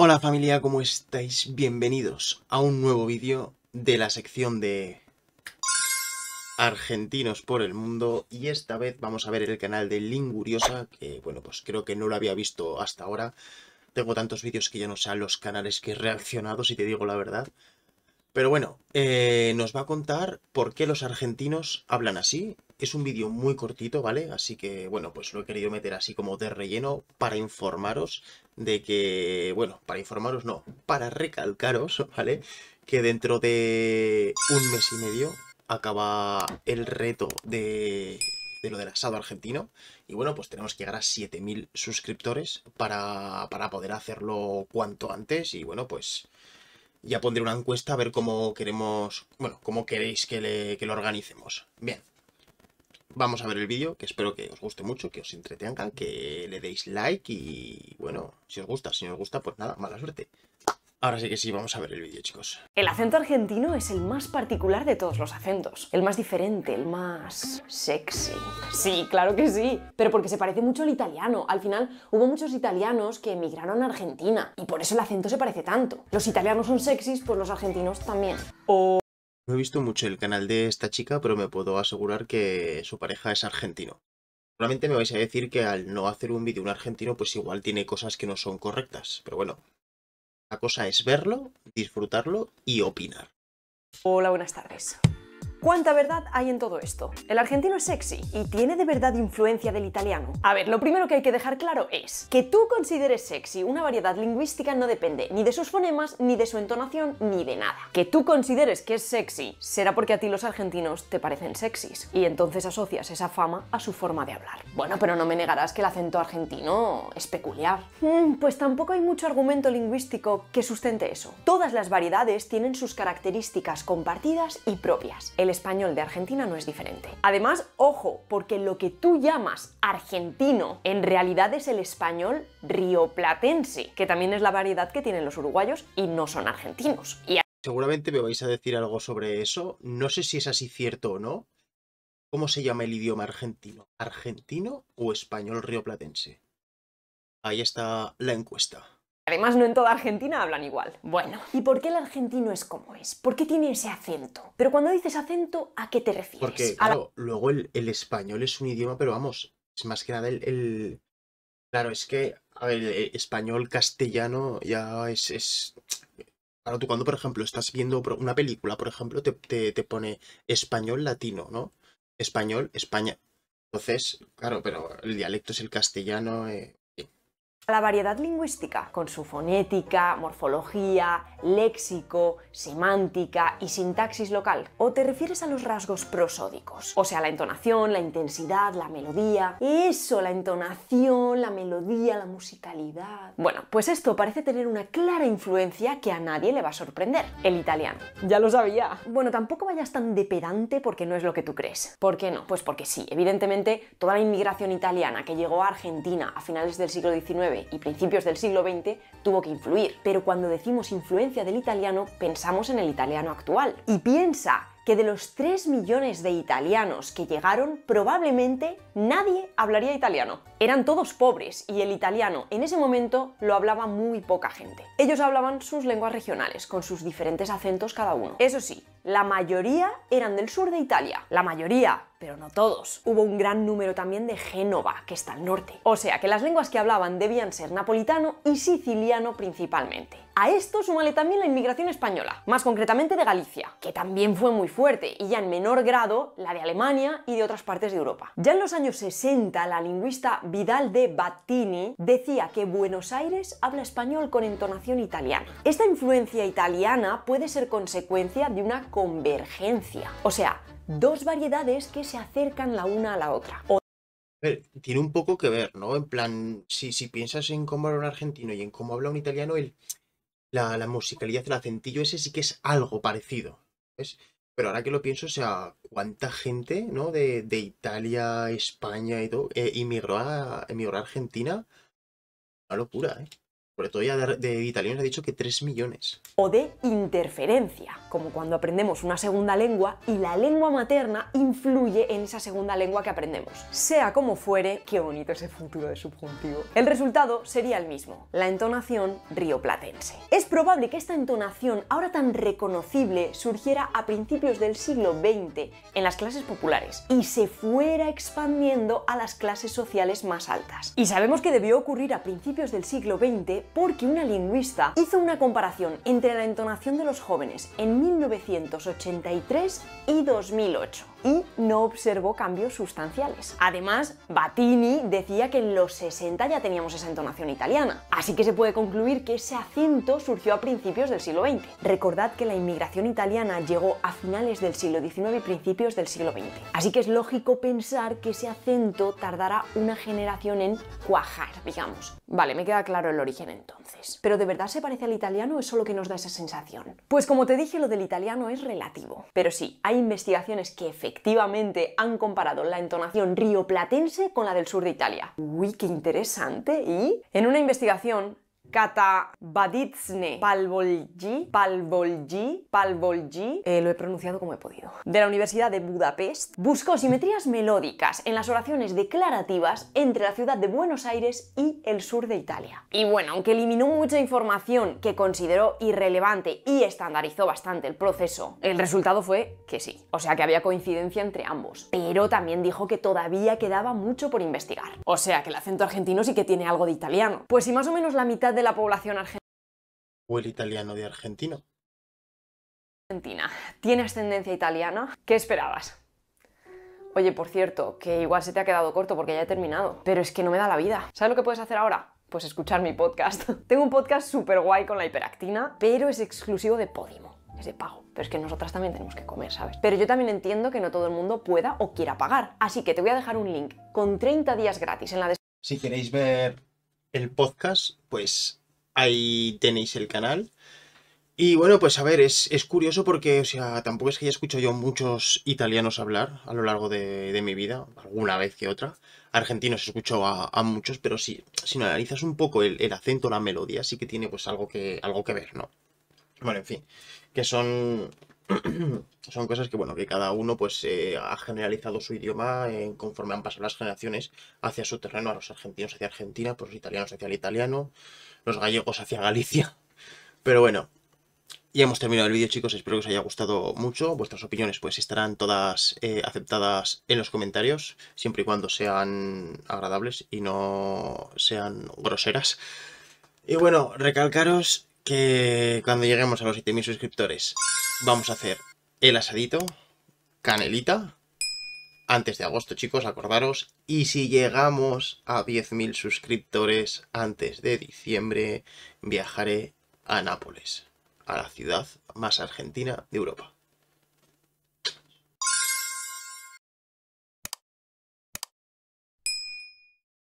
Hola familia, ¿cómo estáis? Bienvenidos a un nuevo vídeo de la sección de argentinos por el mundo y esta vez vamos a ver el canal de Linguriosa, que bueno, pues creo que no lo había visto hasta ahora. Tengo tantos vídeos que ya no sé los canales que he reaccionado, si te digo la verdad. Pero bueno, eh, nos va a contar por qué los argentinos hablan así es un vídeo muy cortito, ¿vale? Así que, bueno, pues lo he querido meter así como de relleno para informaros de que, bueno, para informaros no, para recalcaros, ¿vale? Que dentro de un mes y medio acaba el reto de, de lo del asado argentino. Y bueno, pues tenemos que llegar a 7.000 suscriptores para, para poder hacerlo cuanto antes. Y bueno, pues ya pondré una encuesta a ver cómo queremos, bueno, cómo queréis que, que lo organicemos. Bien vamos a ver el vídeo, que espero que os guste mucho, que os entretengan, que le deis like y bueno, si os gusta, si no os gusta, pues nada, mala suerte. Ahora sí que sí, vamos a ver el vídeo, chicos. El acento argentino es el más particular de todos los acentos. El más diferente, el más sexy. Sí, claro que sí. Pero porque se parece mucho al italiano. Al final, hubo muchos italianos que emigraron a Argentina. Y por eso el acento se parece tanto. Los italianos son sexys, pues los argentinos también. O... No he visto mucho el canal de esta chica, pero me puedo asegurar que su pareja es argentino. Solamente me vais a decir que al no hacer un vídeo un argentino, pues igual tiene cosas que no son correctas. Pero bueno, la cosa es verlo, disfrutarlo y opinar. Hola, buenas tardes. ¿Cuánta verdad hay en todo esto? El argentino es sexy y tiene de verdad influencia del italiano. A ver, lo primero que hay que dejar claro es que tú consideres sexy una variedad lingüística no depende ni de sus fonemas, ni de su entonación, ni de nada. Que tú consideres que es sexy será porque a ti los argentinos te parecen sexys y entonces asocias esa fama a su forma de hablar. Bueno, pero no me negarás que el acento argentino es peculiar. Mm, pues tampoco hay mucho argumento lingüístico que sustente eso. Todas las variedades tienen sus características compartidas y propias el español de Argentina no es diferente. Además, ojo, porque lo que tú llamas argentino en realidad es el español rioplatense, que también es la variedad que tienen los uruguayos y no son argentinos. Y Seguramente me vais a decir algo sobre eso. No sé si es así cierto o no. ¿Cómo se llama el idioma argentino? ¿Argentino o español rioplatense? Ahí está la encuesta. Además, no en toda Argentina hablan igual. Bueno. ¿Y por qué el argentino es como es? ¿Por qué tiene ese acento? Pero cuando dices acento, ¿a qué te refieres? Porque, claro, luego el, español es un idioma, pero vamos, es más que nada el... Claro, es que, a ver, español, castellano, ya es, Claro, tú cuando, por ejemplo, estás viendo una película, por ejemplo, te, te, pone español latino, ¿no? Español, España. Entonces, claro, pero el dialecto es el castellano. Eh, la variedad lingüística, con su fonética, morfología, léxico, semántica y sintaxis local. ¿O te refieres a los rasgos prosódicos? O sea, la entonación, la intensidad, la melodía. Eso, la entonación, la melodía, la musicalidad. Bueno, pues esto parece tener una clara influencia que a nadie le va a sorprender. El italiano. Ya lo sabía. Bueno, tampoco vayas tan de pedante porque no es lo que tú crees. ¿Por qué no? Pues porque sí, evidentemente toda la inmigración italiana que llegó a Argentina a finales del siglo XIX y principios del siglo XX tuvo que influir. Pero cuando decimos influencia del italiano, pensamos en el italiano actual. Y piensa que de los 3 millones de italianos que llegaron, probablemente nadie hablaría italiano. Eran todos pobres y el italiano en ese momento lo hablaba muy poca gente. Ellos hablaban sus lenguas regionales, con sus diferentes acentos cada uno. Eso sí, la mayoría eran del sur de Italia. La mayoría, pero no todos. Hubo un gran número también de Génova, que está al norte. O sea que las lenguas que hablaban debían ser napolitano y siciliano principalmente. A esto sumale también la inmigración española, más concretamente de Galicia, que también fue muy fuerte, y ya en menor grado la de Alemania y de otras partes de Europa. Ya en los años 60, la lingüista Vidal de Battini decía que Buenos Aires habla español con entonación italiana. Esta influencia italiana puede ser consecuencia de una convergencia, o sea, dos variedades que se acercan la una a la otra. tiene un poco que ver, ¿no? En plan, si, si piensas en cómo habla un argentino y en cómo habla un italiano, el, la, musicalidad, el acentillo ese sí que es algo parecido. ¿ves? Pero ahora que lo pienso, o sea, cuánta gente, ¿no? De, de Italia, España y todo, eh, a, emigró a Argentina. Una locura, ¿eh? sobre todo de, italiano italianos ha dicho que 3 millones. O de interferencia, como cuando aprendemos una segunda lengua y la lengua materna influye en esa segunda lengua que aprendemos. Sea como fuere, qué bonito ese futuro de subjuntivo. El resultado sería el mismo, la entonación rioplatense. Es probable que esta entonación, ahora tan reconocible, surgiera a principios del siglo XX en las clases populares y se fuera expandiendo a las clases sociales más altas. Y sabemos que debió ocurrir a principios del siglo XX porque una lingüista hizo una comparación entre la entonación de los jóvenes en 1983 y 2008 y no observó cambios sustanciales. Además, Battini decía que en los 60 ya teníamos esa entonación italiana, así que se puede concluir que ese acento surgió a principios del siglo XX. Recordad que la inmigración italiana llegó a finales del siglo XIX y principios del siglo XX, así que es lógico pensar que ese acento tardará una generación en cuajar, digamos. Vale, me queda claro el origen entonces. ¿Pero de verdad se parece al italiano o es solo que nos da esa sensación? Pues como te dije, lo del italiano es relativo. Pero sí, hay investigaciones que efectivamente han comparado la entonación rioplatense con la del sur de Italia. Uy, qué interesante. Y en una investigación Kata Baditsne Palvolji, Palvolji, eh, lo he pronunciado como he podido, de la Universidad de Budapest, buscó simetrías melódicas en las oraciones declarativas entre la ciudad de Buenos Aires y el sur de Italia. Y bueno, aunque eliminó mucha información que consideró irrelevante y estandarizó bastante el proceso, el resultado fue que sí, o sea que había coincidencia entre ambos. Pero también dijo que todavía quedaba mucho por investigar. O sea que el acento argentino sí que tiene algo de italiano. Pues si más o menos la mitad de de la población argentina. ¿O el italiano de argentino. Argentina. ¿Tienes tendencia italiana? ¿Qué esperabas? Oye, por cierto, que igual se te ha quedado corto porque ya he terminado, pero es que no me da la vida. ¿Sabes lo que puedes hacer ahora? Pues escuchar mi podcast. Tengo un podcast súper guay con la hiperactina, pero es exclusivo de Podimo. Es de pago. Pero es que nosotras también tenemos que comer, ¿sabes? Pero yo también entiendo que no todo el mundo pueda o quiera pagar. Así que te voy a dejar un link con 30 días gratis en la descripción. Si queréis ver el podcast, pues ahí tenéis el canal. Y bueno, pues a ver, es, curioso porque, o sea, tampoco es que haya escuchado yo muchos italianos hablar a lo largo de, mi vida, alguna vez que otra. Argentinos escucho a, a muchos, pero si, si analizas un poco el, el, acento, la melodía, sí que tiene pues algo que, algo que ver, ¿no? Bueno, en fin, que son son cosas que, bueno, que cada uno pues eh, ha generalizado su idioma en, conforme han pasado las generaciones hacia su terreno, a los argentinos hacia Argentina, por pues, los italianos hacia el italiano, los gallegos hacia Galicia. Pero bueno, ya hemos terminado el vídeo chicos, espero que os haya gustado mucho, vuestras opiniones pues estarán todas eh, aceptadas en los comentarios, siempre y cuando sean agradables y no sean groseras. Y bueno, recalcaros que cuando lleguemos a los 7.000 suscriptores Vamos a hacer el asadito, canelita, antes de agosto, chicos, acordaros. Y si llegamos a 10.000 suscriptores antes de diciembre, viajaré a Nápoles, a la ciudad más argentina de Europa.